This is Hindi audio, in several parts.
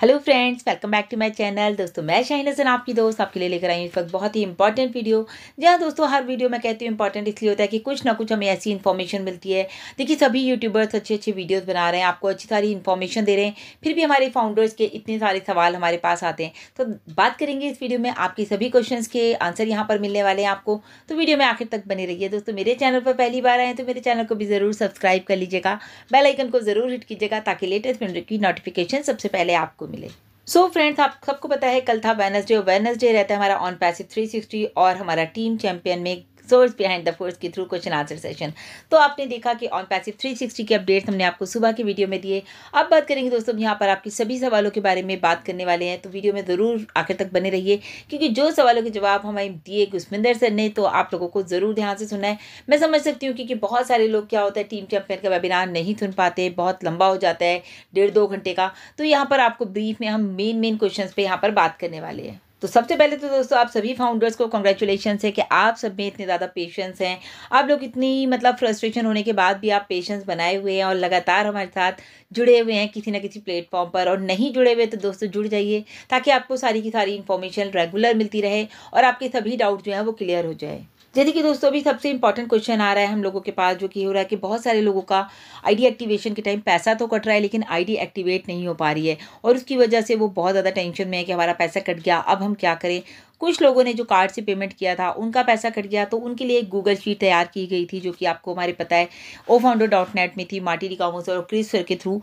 hello friends welcome back to my channel दोस्तों मैं शाइन हसन आपकी दोस्त आपके लिए लेकर आई हूँ इस वक्त बहुत ही इंपॉर्टेंट वीडियो जहाँ दोस्तों हर वीडियो में कहती हूँ इंपॉर्टेंट इसलिए होता है कि कुछ ना कुछ हमें ऐसी इन्फॉर्मेशन मिलती है देखिए सभी यूट्यूबर्स अच्छे अच्छे वीडियोज़ बना रहे हैं आपको अच्छी सारी इन्फॉर्मेशन दे रहे हैं फिर भी हमारे फाउंडर्स के इतने सारे सवाल हमारे पास आते हैं तो बात करेंगे इस वीडियो में आपके सभी क्वेश्चन के आंसर यहाँ पर मिलने वाले हैं आपको तो वीडियो में आखिर तक रही है दोस्तों मेरे चैनल पर पहली बार आए तो मेरे चैनल को भी ज़रूर सब्सक्राइब कर लीजिएगा बेलाइकन को ज़रूर हिट कीजिएगा ताकि लेटेस्ट वीडियो की नोटिफिकेशन सबसे पहले आपको मिले सो so फ्रेंड्स आप सबको पता है कल था वेनसडे और वेनसडे रहता है हमारा ऑन पैसिव 360 और हमारा टीम चैंपियन में सोर्स बिहाइंड द फोर्स के थ्रू क्वेश्चन आंसर सेशन तो आपने देखा कि ऑन पैसिव 360 के अपडेट हमने आपको सुबह की वीडियो में दिए अब बात करेंगे दोस्तों यहाँ पर आपके सभी सवालों के बारे में बात करने वाले हैं तो वीडियो में ज़रूर आखिर तक बने रहिए क्योंकि जो सवालों के जवाब हमें दिए गुस्मिंदर सर ने तो आप लोगों को ज़रूर ध्यान से सुना है मैं समझ सकती हूँ क्योंकि बहुत सारे लोग क्या होता है टीम चैंपियन का वेबिनार नहीं सुन पाते बहुत लंबा हो जाता है डेढ़ दो घंटे का तो यहाँ पर आपको ब्रीफ में हम मेन मेन क्वेश्चन पर यहाँ पर बात करने वाले हैं तो सबसे पहले तो दोस्तों आप सभी फाउंडर्स को कॉन्ग्रेचुलेशन है कि आप सब में इतने ज़्यादा पेशेंस हैं आप लोग इतनी मतलब फ्रस्ट्रेशन होने के बाद भी आप पेशेंस बनाए हुए हैं और लगातार हमारे साथ जुड़े हुए हैं किसी ना किसी प्लेटफॉर्म पर और नहीं जुड़े हुए तो दोस्तों जुड़ जाइए ताकि आपको सारी की सारी इन्फॉर्मेशन रेगुलर मिलती रहे और आपके सभी डाउट जो हैं वो क्लियर हो जाए जैसे कि दोस्तों अभी सबसे इंपॉर्टेंट क्वेश्चन आ रहा है हम लोगों के पास जो कि हो रहा है कि बहुत सारे लोगों का आईडी एक्टिवेशन के टाइम पैसा तो कट रहा है लेकिन आईडी एक्टिवेट नहीं हो पा रही है और उसकी वजह से वो बहुत ज़्यादा टेंशन में है कि हमारा पैसा कट गया अब हम क्या करें कुछ लोगों ने जो कार्ड से पेमेंट किया था उनका पैसा कट गया तो उनके लिए एक गूगल शीट तैयार की गई थी जो कि आपको हमारे पता है ओ फाउंडो डॉट नेट में थी मार्टी डिकामोस और क्रिस सर के थ्रू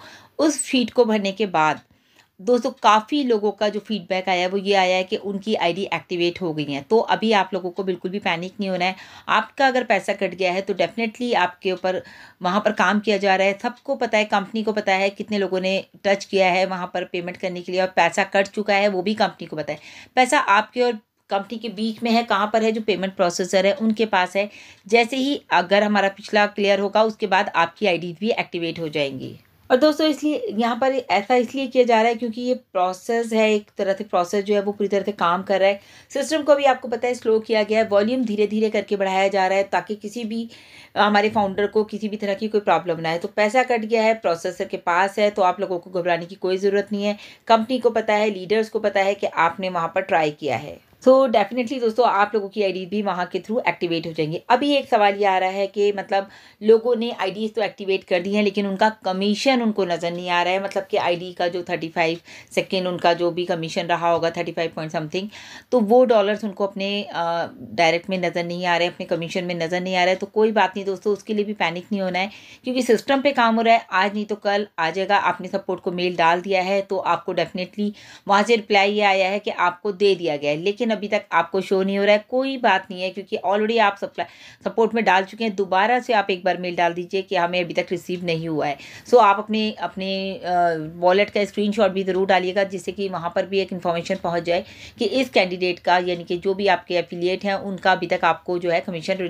उस शीट को भरने के बाद दोस्तों काफ़ी लोगों का जो फीडबैक आया है वो ये आया है कि उनकी आईडी एक्टिवेट हो गई है तो अभी आप लोगों को बिल्कुल भी पैनिक नहीं होना है आपका अगर पैसा कट गया है तो डेफिनेटली आपके ऊपर वहाँ पर काम किया जा रहा है सबको पता है कंपनी को पता है कितने लोगों ने टच किया है वहाँ पर पेमेंट करने के लिए और पैसा कट चुका है वो भी कंपनी को पता है पैसा आपके और कंपनी के बीच में है कहाँ पर है जो पेमेंट प्रोसेसर है उनके पास है जैसे ही अगर हमारा पिछला क्लियर होगा उसके बाद आपकी आई भी एक्टिवेट हो जाएंगी और दोस्तों इसलिए यहाँ पर ऐसा इसलिए किया जा रहा है क्योंकि ये प्रोसेस है एक तरह से प्रोसेस जो है वो पूरी तरह से काम कर रहा है सिस्टम को भी आपको पता है स्लो किया गया है वॉल्यूम धीरे धीरे करके बढ़ाया जा रहा है ताकि किसी भी हमारे फाउंडर को किसी भी तरह की कोई प्रॉब्लम ना आए तो पैसा कट गया है प्रोसेसर के पास है तो आप लोगों को घबराने की कोई ज़रूरत नहीं है कंपनी को पता है लीडर्स को पता है कि आपने वहाँ पर ट्राई किया है सो डेफिनेटली दोस्तों आप लोगों की आईडी भी वहाँ के थ्रू एक्टिवेट हो जाएंगी अभी एक सवाल ये आ रहा है कि मतलब लोगों ने आईडीज़ तो एक्टिवेट कर दी हैं लेकिन उनका कमीशन उनको नज़र नहीं आ रहा है मतलब कि आईडी का जो थर्टी फाइव सेकेंड उनका जो भी कमीशन रहा होगा थर्टी फाइव पॉइंट समथिंग तो वो डॉलर्स उनको अपने डायरेक्ट में नज़र नहीं आ रहे अपने कमीशन में नज़र नहीं आ रहा है तो कोई बात नहीं दोस्तों उसके लिए भी पैनिक नहीं होना है क्योंकि सिस्टम पर काम हो रहा है आज नहीं तो कल आ जाएगा आपने सपोर्ट को मेल डाल दिया है तो आपको डेफिनेटली वहाँ से रिप्लाई ये आया है कि आपको दे दिया गया है लेकिन अभी तक आपको शो नहीं हो रहा है कोई बात नहीं है क्योंकि ऑलरेडी आप सप्लाई सपोर्ट में डाल चुके हैं दोबारा से आप एक बार मेल डाल दीजिए कि हमें अभी तक रिसीव नहीं हुआ है सो आप अपने अपने वॉलेट का स्क्रीन भी ज़रूर डालिएगा जिससे कि वहाँ पर भी एक इन्फॉर्मेशन पहुँच जाए कि इस कैंडिडेट का यानी कि जो भी आपके एफिलिएट हैं उनका अभी तक आपको जो है कमीशन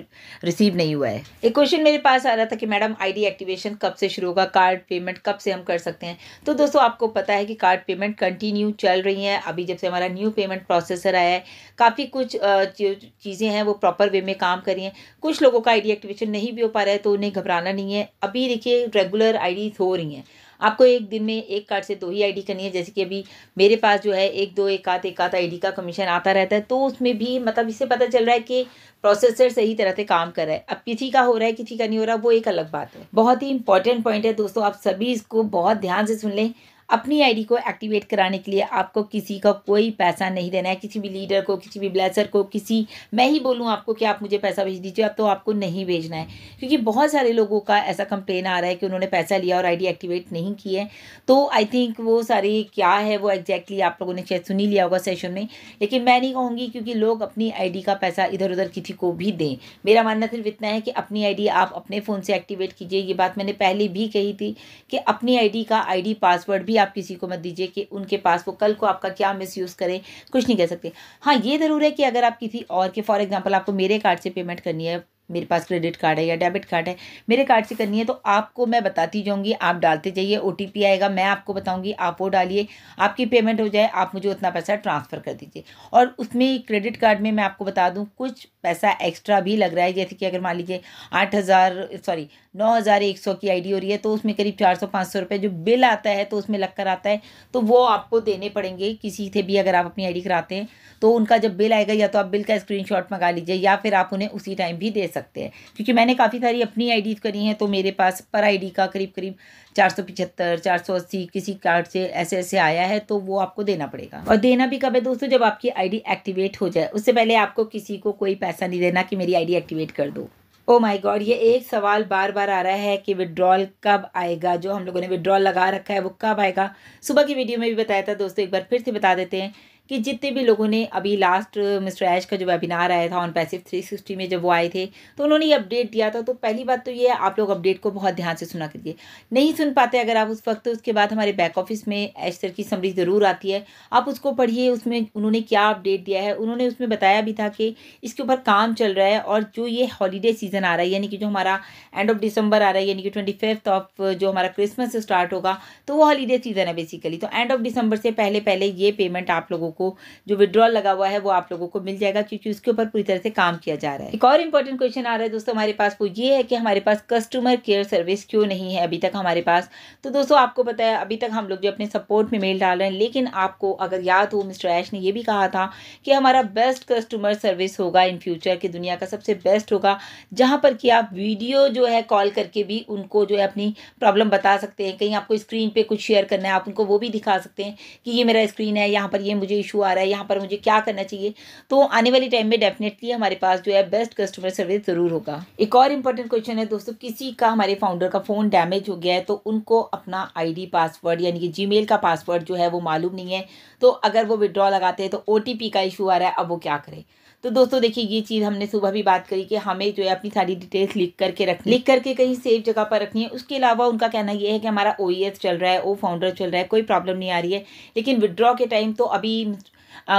रिसीव नहीं हुआ है एक क्वेश्चन मेरे पास आ रहा था कि मैडम आईडी एक्टिवेशन कब से शुरू होगा कार्ड पेमेंट कब से हम कर सकते हैं तो दोस्तों आपको पता है कि कार्ड पेमेंट कंटिन्यू चल रही है अभी जब से हमारा न्यू पेमेंट प्रोसेसर आया है काफ़ी कुछ चीज़ें हैं वो प्रॉपर वे में काम करी हैं कुछ लोगों का आईडी एक्टिवेशन नहीं भी हो पा रहा है तो उन्हें घबराना नहीं है अभी देखिए रेगुलर आईडी हो रही हैं आपको एक दिन में एक कार्ड से दो ही आईडी करनी है जैसे कि अभी मेरे पास जो है एक दो एक आध एक आध आई का कमीशन आता रहता है तो उसमें भी मतलब इससे पता चल रहा है कि प्रोसेसर सही तरह से काम कर रहा है अब किसी का हो रहा है किसी का नहीं हो रहा वो एक अलग बात है बहुत ही इंपॉर्टेंट पॉइंट है दोस्तों आप सभी इसको बहुत ध्यान से सुन लें अपनी आईडी को एक्टिवेट कराने के लिए आपको किसी का कोई पैसा नहीं देना है किसी भी लीडर को किसी भी ब्लेसर को किसी मैं ही बोलूँ आपको कि आप मुझे पैसा भेज दीजिए अब तो आपको नहीं भेजना है क्योंकि बहुत सारे लोगों का ऐसा कंप्लेन आ रहा है कि उन्होंने पैसा लिया और आई एक्टिवेट नहीं की है तो आई थिंक वो सारे क्या है वो एग्जैक्टली आप लोगों ने शायद सुनी लिया होगा सेशन में लेकिन मैं नहीं कहूँगी क्योंकि लोग अपनी आई का पैसा इधर उधर किसी को भी दें मेरा मानना सिर्फ इतना है कि अपनी आई आप अपने फ़ोन से एक्टिवेट कीजिए ये बात मैंने पहले भी कही थी कि अपनी आई का आई पासवर्ड भी भी आप किसी को मत दीजिए कि उनके पास वो कल को आपका क्या मिसयूज़ करें कुछ नहीं कह सकते हाँ ये ज़रूर है कि अगर आप किसी और के फॉर एग्जाम्पल आपको मेरे कार्ड से पेमेंट करनी है मेरे पास क्रेडिट कार्ड है या डेबिट कार्ड है मेरे कार्ड से करनी है तो आपको मैं बताती जाऊँगी आप डालते जाइए ओ आएगा मैं आपको बताऊंगी आप वो डालिए आपकी पेमेंट हो जाए आप मुझे उतना पैसा ट्रांसफ़र कर दीजिए और उसमें क्रेडिट कार्ड में मैं आपको बता दूँ कुछ पैसा एक्स्ट्रा भी लग रहा है जैसे कि अगर मान लीजिए आठ हज़ार सॉरी नौ हज़ार एक सौ की आईडी हो रही है तो उसमें करीब चार सौ पाँच सौ रुपये जो बिल आता है तो उसमें लगकर आता है तो वो आपको देने पड़ेंगे किसी से भी अगर आप अपनी आईडी कराते हैं तो उनका जब बिल आएगा या तो आप बिल का स्क्रीनशॉट मंगा लीजिए या फिर आप उन्हें उसी टाइम भी दे सकते हैं क्योंकि मैंने काफ़ी सारी अपनी आई करी हैं तो मेरे पास पर आई का करीब करीब चार सौ पिछहत्तर चार सौ अस्सी किसी कार्ड से ऐसे ऐसे आया है तो वो आपको देना पड़ेगा और देना भी कब है दोस्तों जब आपकी डी एक्टिवेट हो जाए उससे पहले आपको किसी को कोई पैसा नहीं देना कि मेरी डी एक्टिवेट कर दो ओ माय गॉड ये एक सवाल बार बार आ रहा है कि विड्रॉल कब आएगा जो हम लोगों ने विड्रॉल लगा रखा है वो कब आएगा सुबह की वीडियो में भी बताया था दोस्तों एक बार फिर से बता देते हैं कि जितने भी लोगों ने अभी लास्ट मिस्टर ऐश का जो वेबिनार आया था ऑन पैसिव थ्री सिक्सटी में जब वो आए थे तो उन्होंने ये अपडेट दिया था तो पहली बात तो ये है आप लोग अपडेट को बहुत ध्यान से सुना करिए नहीं सुन पाते अगर आप उस वक्त तो उसके बाद हमारे बैक ऑफिस में ऐश सर की समरी ज़रूर आती है आप उसको पढ़िए उसमें उन्होंने क्या अपडेट दिया है उन्होंने उसमें बताया भी था कि इसके ऊपर काम चल रहा है और जो ये हॉलीडे सीज़न आ रहा है यानी कि जो हमारा एंड ऑफ दिसंबर आ रहा है यानी कि ट्वेंटी फिफ्थ ऑफ जो हमारा क्रिसमस स्टार्ट होगा तो वो हॉलीडे सीज़न है बेसिकली तो एंड ऑफ दिसंबर से पहले पहले ये पेमेंट आप लोगों को जो विड्रॉल लगा हुआ है वो आप लोगों को मिल जाएगा क्योंकि उसके ऊपर पूरी तरह से काम किया जा रहा है एक और इंपॉर्टेंट क्वेश्चन आ रहा है दोस्तों हमारे पास वो ये है कि हमारे पास कस्टमर केयर सर्विस क्यों नहीं है अभी तक हमारे पास तो दोस्तों आपको पता है अभी तक हम लोग जो अपने सपोर्ट में मेल डाल रहे हैं लेकिन आपको अगर याद हो मिस्टर ऐश ने यह भी कहा था कि हमारा बेस्ट कस्टमर सर्विस होगा इन फ्यूचर की दुनिया का सबसे बेस्ट होगा जहाँ पर कि आप वीडियो जो है कॉल करके भी उनको जो है अपनी प्रॉब्लम बता सकते हैं कहीं आपको स्क्रीन पर कुछ शेयर करना है आप उनको वो भी दिखा सकते हैं कि ये मेरा स्क्रीन है यहाँ पर ये मुझे इशू आ रहा है यहाँ पर मुझे क्या करना चाहिए तो आने वाले टाइम में डेफिनेटली हमारे पास जो है बेस्ट कस्टमर सर्विस ज़रूर होगा एक और इम्पोर्टेंट क्वेश्चन है दोस्तों किसी का हमारे फाउंडर का फ़ोन डैमेज हो गया है तो उनको अपना आई पासवर्ड यानी कि जी का पासवर्ड जो है वो मालूम नहीं है तो अगर वो विड्रॉ लगाते हैं तो ओ का इशू आ रहा है अब वो क्या करें तो दोस्तों देखिए ये चीज़ हमने सुबह भी बात करी कि हमें जो है अपनी सारी डिटेल्स लिख करके रखनी लिख करके कहीं सेफ जगह पर रखनी है उसके अलावा उनका कहना यह है कि हमारा ओ e चल रहा है ओ फाउंडर चल रहा है कोई प्रॉब्लम नहीं आ रही है लेकिन विदड्रॉ के टाइम तो अभी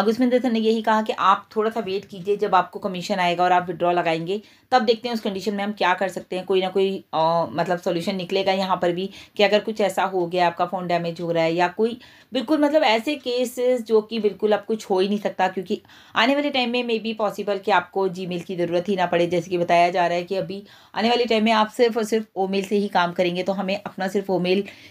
गुस्मिंदर सर ने यही कहा कि आप थोड़ा सा वेट कीजिए जब आपको कमीशन आएगा और आप विड्रॉ लगाएंगे तब देखते हैं उस कंडीशन में हम क्या कर सकते हैं कोई ना कोई आ, मतलब सोल्यूशन निकलेगा यहाँ पर भी कि अगर कुछ ऐसा हो गया आपका फ़ोन डैमेज हो रहा है या कोई बिल्कुल मतलब ऐसे केसेस जो कि बिल्कुल अब कुछ हो ही नहीं सकता क्योंकि आने वाले टाइम में मे बी पॉसिबल कि आपको जी की ज़रूरत ही ना पड़े जैसे कि बताया जा रहा है कि अभी आने वाले टाइम में आप सिर्फ और सिर्फ ओ से ही काम करेंगे तो हमें अपना सिर्फ ओ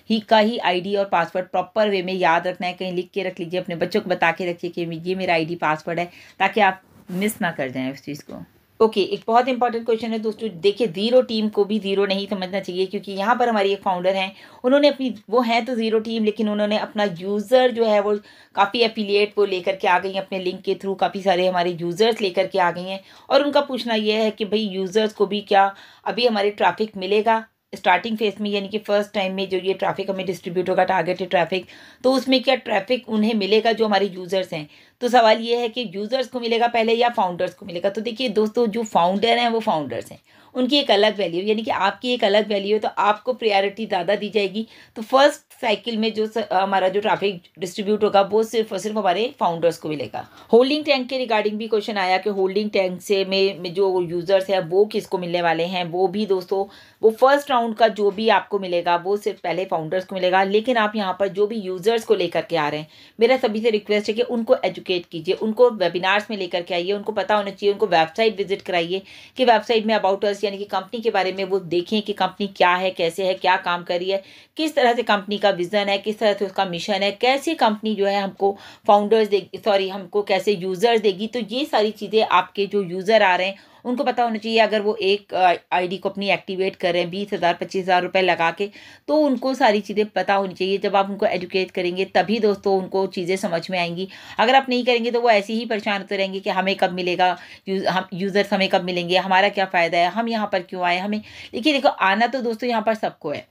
ही का ही आई और पासवर्ड प्रॉपर वे में याद रखना है कहीं लिख के रख लीजिए अपने बच्चों को बता के रखिए देखिए ये मेरा आईडी पासवर्ड है ताकि आप मिस ना कर जाएं उस चीज़ को ओके okay, एक बहुत इंपॉर्टेंट क्वेश्चन है दोस्तों देखिए ज़ीरो टीम को भी ज़ीरो नहीं समझना चाहिए क्योंकि यहाँ पर हमारी एक फाउंडर हैं उन्होंने अपनी वो हैं तो ज़ीरो टीम लेकिन उन्होंने अपना यूज़र जो है वो काफ़ी एफिलिएट वो लेकर के आ गई हैं अपने लिंक के थ्रू काफ़ी सारे हमारे यूज़र्स लेकर के आ गई हैं और उनका पूछना यह है कि भाई यूज़र्स को भी क्या अभी हमारे ट्रैफिक मिलेगा स्टार्टिंग फेज में यानी कि फर्स्ट टाइम में जो ये ट्रैफिक हमें डिस्ट्रीब्यूट होगा टारगेटेड ट्रैफिक तो उसमें क्या ट्रैफिक उन्हें मिलेगा जो हमारे यूज़र्स हैं तो सवाल ये है कि यूज़र्स को मिलेगा पहले या फाउंडर्स को मिलेगा तो देखिए दोस्तों जो फाउंडर हैं वो फाउंडर्स हैं उनकी एक अलग वैल्यू यानी कि आपकी एक अलग वैल्यू है तो आपको प्रायोरिटी ज़्यादा दी जाएगी तो फर्स्ट साइकिल में जो हमारा जो ट्रैफिक डिस्ट्रीब्यूट होगा वो सिर्फ और सिर्फ हमारे फाउंडर्स को मिलेगा होल्डिंग टैंक के रिगार्डिंग भी क्वेश्चन आया कि होल्डिंग टैंक से में जो यूज़र्स हैं वो किसको मिलने वाले हैं वो भी दोस्तों वो फर्स्ट राउंड का जो भी आपको मिलेगा वो सिर्फ पहले फाउंडर्स को मिलेगा लेकिन आप यहाँ पर जो भी यूज़र्स को लेकर के आ रहे हैं मेरा सभी से रिक्वेस्ट है कि उनको एजुकेट एजुकेट कीजिए उनको वेबिनार्स में लेकर के आइए उनको पता होना चाहिए उनको वेबसाइट विजिट कराइए कि वेबसाइट में अबाउट अस यानी कि कंपनी के बारे में वो देखें कि कंपनी क्या है कैसे है क्या काम कर रही है किस तरह से कंपनी का विजन है किस तरह से उसका मिशन है कैसे कंपनी जो है हमको फाउंडर्स देगी सॉरी हमको कैसे यूज़र्स देगी तो ये सारी चीज़ें आपके जो यूज़र आ रहे हैं उनको पता होना चाहिए अगर वो एक आईडी को अपनी एक्टिवेट कर रहे हैं बीस हज़ार पच्चीस हज़ार रुपये लगा के तो उनको सारी चीज़ें पता होनी चाहिए जब आप उनको एजुकेट करेंगे तभी दोस्तों उनको चीज़ें समझ में आएंगी अगर आप नहीं करेंगे तो वो ऐसे ही परेशान होते रहेंगे कि हमें कब मिलेगा यूज, हम यूज़र्स हमें कब मिलेंगे हमारा क्या फ़ायदा है हम यहाँ पर क्यों आए हमें लेकिन देखो आना तो दोस्तों यहाँ पर सबको है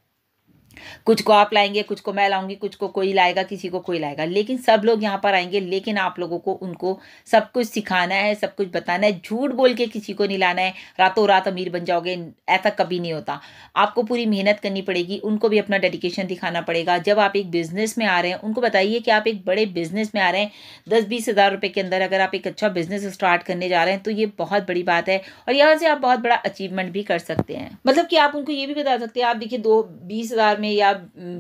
कुछ को आप लाएंगे कुछ को मैं लाऊंगी कुछ को कोई लाएगा किसी को कोई लाएगा लेकिन सब लोग यहाँ पर आएंगे लेकिन आप लोगों को उनको सब कुछ सिखाना है सब कुछ बताना है झूठ बोल के किसी को नहीं लाना है रातों रात अमीर बन जाओगे ऐसा कभी नहीं होता आपको पूरी मेहनत करनी पड़ेगी उनको भी अपना डेडिकेशन दिखाना पड़ेगा जब आप एक बिज़नेस में आ रहे हैं उनको बताइए कि आप एक बड़े बिज़नेस में आ रहे हैं दस बीस हज़ार रुपए के अंदर अगर आप एक अच्छा बिज़नेस स्टार्ट करने जा रहे हैं तो ये बहुत बड़ी बात है और यहाँ से आप बहुत बड़ा अचीवमेंट भी कर सकते हैं मतलब कि आप उनको ये भी बता सकते हैं आप देखिए दो बीस हज़ार में या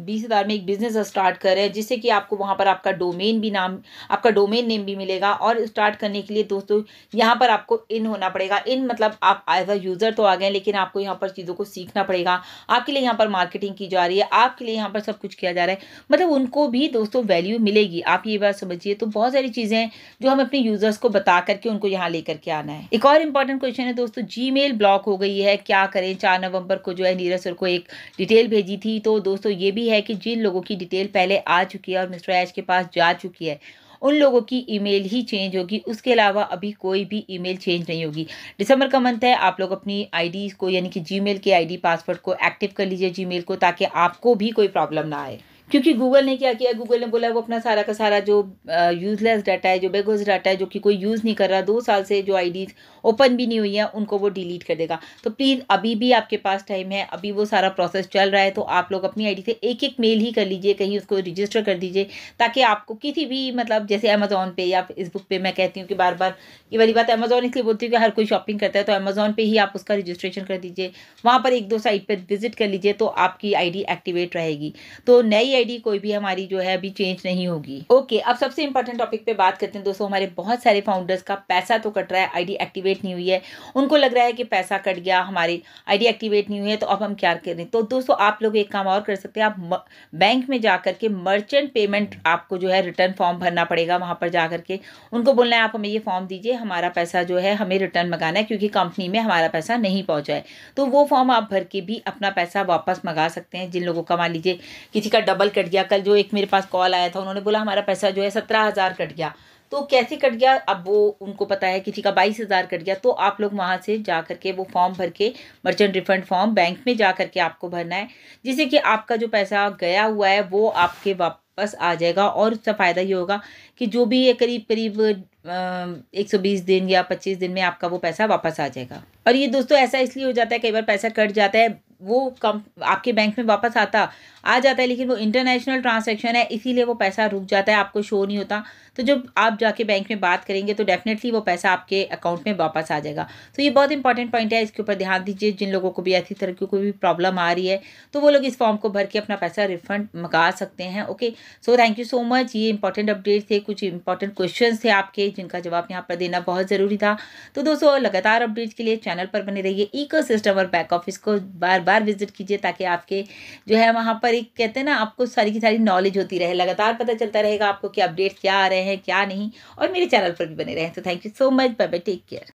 बीस हज़ार में एक बिज़नेस स्टार्ट कर रहे हैं जिससे कि आपको वहाँ पर आपका डोमेन भी नाम आपका डोमेन नेम भी मिलेगा और स्टार्ट करने के लिए दोस्तों यहाँ पर आपको इन होना पड़ेगा इन मतलब आप एज अ यूज़र तो आ गए लेकिन आपको यहाँ पर चीज़ों को सीखना पड़ेगा आपके लिए यहाँ पर मार्केटिंग की जा रही है आपके लिए यहाँ पर सब कुछ किया जा रहा है मतलब उनको भी दोस्तों वैल्यू मिलेगी आप ये बात समझिए तो बहुत सारी चीज़ें हैं जो हम अपने यूज़र्स को बता करके उनको यहाँ ले करके आना है एक और इम्पॉर्टेंट क्वेश्चन है दोस्तों जी ब्लॉक हो गई है क्या करें चार नवंबर को जो है नीरज सर को एक डिटेल भेजी थी तो दोस्तों ये भी है कि जिन लोगों की डिटेल पहले आ चुकी है और मिस्टर ऐश के पास जा चुकी है उन लोगों की ईमेल ही चेंज होगी उसके अलावा अभी कोई भी ईमेल चेंज नहीं होगी दिसंबर का मंथ है आप लोग अपनी आईडी को यानी कि जीमेल के आईडी पासवर्ड को एक्टिव कर लीजिए जीमेल को ताकि आपको भी कोई प्रॉब्लम ना आए क्योंकि गूगल ने क्या किया गूगल ने बोला वो अपना सारा का सारा जो यूज़लेस डाटा है जो बेगोज डाटा है जो कि कोई यूज़ नहीं कर रहा दो साल से जो आईडी ओपन भी नहीं हुई है उनको वो डिलीट कर देगा तो प्लीज़ अभी भी आपके पास टाइम है अभी वो सारा प्रोसेस चल रहा है तो आप लोग अपनी डी से एक एक मेल ही कर लीजिए कहीं उसको रजिस्टर कर दीजिए ताकि आपको किसी भी मतलब जैसे अमेज़ोन पे या फेसबुक पे मैं कहती हूँ कि बार बार ये वाली बात अमेज़ोन इसलिए बोलती हूँ कि हर कोई शॉपिंग करता है तो अमेज़ोन पे ही आप उसका रजिस्ट्रेशन कर दीजिए वहाँ पर एक दो साइट पर विजिट कर लीजिए तो आपकी डी एक्टिवेट रहेगी तो नई हमारी आईडी कोई भी हमारी जो है अभी चेंज नहीं होगी ओके अब सबसे इंपॉर्टेंट टॉपिक पे बात करते हैं दोस्तों हमारे बहुत सारे फाउंडर्स का पैसा तो कट रहा है आईडी एक्टिवेट नहीं हुई है उनको लग रहा है कि पैसा कट गया हमारी आईडी एक्टिवेट नहीं हुई है तो अब हम क्या करें तो दोस्तों आप लोग एक काम और कर सकते हैं आप बैंक में जाकर के मर्चेंट पेमेंट आपको जो है रिटर्न फॉर्म भरना पड़ेगा वहां पर जाकर के उनको बोलना है आप हमें ये फॉर्म दीजिए हमारा पैसा जो है हमें रिटर्न मंगाना है क्योंकि कंपनी में हमारा पैसा नहीं पहुंचा है तो वो फॉर्म आप भर के भी अपना पैसा वापस मंगा सकते हैं जिन लोगों का मान लीजिए किसी का डबल डबल कट गया कल जो एक मेरे पास कॉल आया था उन्होंने बोला हमारा पैसा जो है सत्रह हज़ार कट गया तो कैसे कट गया अब वो उनको पता है किसी का बाईस हज़ार कट गया तो आप लोग वहाँ से जा कर के वो फॉर्म भर के मर्चेंट रिफंड फॉर्म बैंक में जा कर के आपको भरना है जिससे कि आपका जो पैसा गया हुआ है वो आपके वापस आ जाएगा और उसका फ़ायदा ये होगा कि जो भी ये करीब करीब एक सौ बीस दिन या पच्चीस दिन में आपका वो पैसा वापस आ जाएगा और ये दोस्तों ऐसा इसलिए हो जाता है कई बार पैसा कट जाता है वो कम आपके बैंक में वापस आता आ जाता है लेकिन वो इंटरनेशनल ट्रांजेक्शन है इसीलिए वो पैसा रुक जाता है आपको शो नहीं होता तो जब आप जाके बैंक में बात करेंगे तो डेफिनेटली वो पैसा आपके अकाउंट में वापस आ जाएगा तो ये बहुत इंपॉर्टेंट पॉइंट है इसके ऊपर ध्यान दीजिए जिन लोगों को भी ऐसी तरह की कोई भी प्रॉब्लम आ रही है तो वो लोग इस फॉर्म को भर के अपना पैसा रिफंड मंगा सकते हैं okay so thank you so much ये इंपॉर्टेंट अपडेट थे कुछ इंपॉर्टेंट क्वेश्चन थे आपके जिनका जवाब यहाँ पर देना बहुत ज़रूरी था तो दोस्तों लगातार अपडेट के लिए चैनल पर बने रहिए इको और बैक ऑफिस को बार बार विजिट कीजिए ताकि आपके जो है वहाँ पर सारी कहते हैं ना आपको सारी की सारी नॉलेज होती रहे लगातार पता चलता रहेगा आपको कि अपडेट्स क्या आ रहे हैं क्या नहीं और मेरे चैनल पर भी बने रहें तो thank you so much bye bye take care